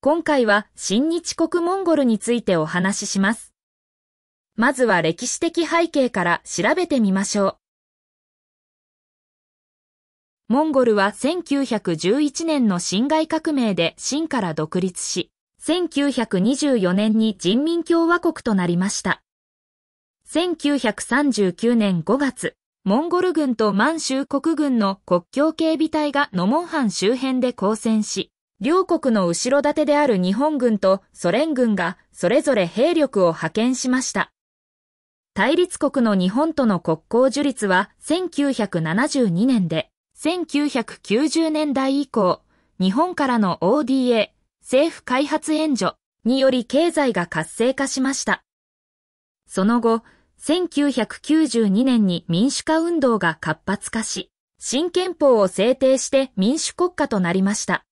今回は新日国モンゴルについてお話しします。まずは歴史的背景から調べてみましょう。モンゴルは1911年の辛亥革命で清から独立し、1924年に人民共和国となりました。1939年5月、モンゴル軍と満州国軍の国境警備隊がノモンハン周辺で交戦し、両国の後ろ盾である日本軍とソ連軍がそれぞれ兵力を派遣しました。対立国の日本との国交樹立は1972年で、1990年代以降、日本からの ODA、政府開発援助により経済が活性化しました。その後、1992年に民主化運動が活発化し、新憲法を制定して民主国家となりました。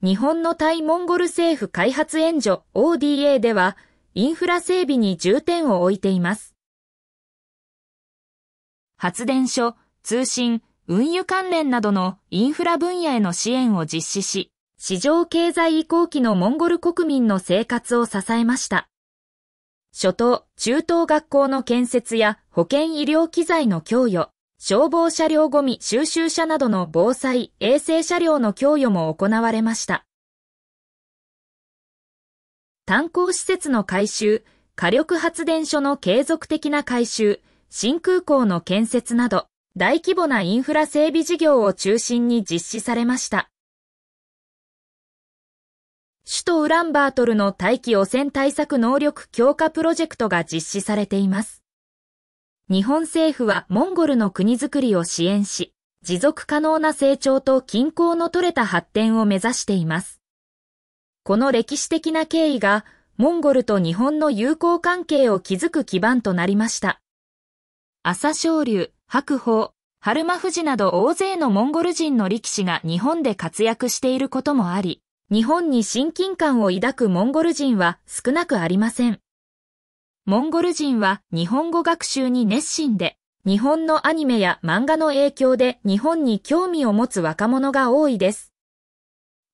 日本の対モンゴル政府開発援助 ODA では、インフラ整備に重点を置いています。発電所、通信、運輸関連などのインフラ分野への支援を実施し、市場経済移行期のモンゴル国民の生活を支えました。初等、中等学校の建設や保健医療機材の供与、消防車両ゴミ収集車などの防災、衛生車両の供与も行われました。炭鉱施設の改修、火力発電所の継続的な改修、新空港の建設など、大規模なインフラ整備事業を中心に実施されました。首都ウランバートルの大気汚染対策能力強化プロジェクトが実施されています。日本政府はモンゴルの国づくりを支援し、持続可能な成長と均衡の取れた発展を目指しています。この歴史的な経緯が、モンゴルと日本の友好関係を築く基盤となりました。朝青龍、白鵬、春間富士など大勢のモンゴル人の力士が日本で活躍していることもあり、日本に親近感を抱くモンゴル人は少なくありません。モンゴル人は日本語学習に熱心で、日本のアニメや漫画の影響で日本に興味を持つ若者が多いです。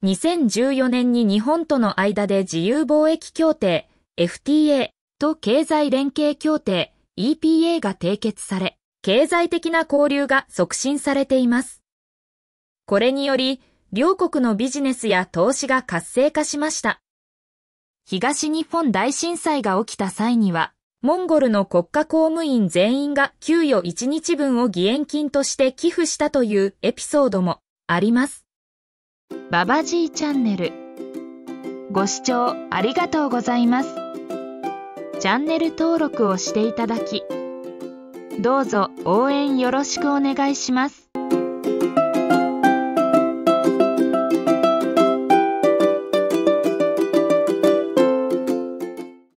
2014年に日本との間で自由貿易協定 FTA と経済連携協定 EPA が締結され、経済的な交流が促進されています。これにより、両国のビジネスや投資が活性化しました。東日本大震災が起きた際には、モンゴルの国家公務員全員が給与1日分を義援金として寄付したというエピソードもあります。ババジーチャンネルご視聴ありがとうございます。チャンネル登録をしていただき、どうぞ応援よろしくお願いします。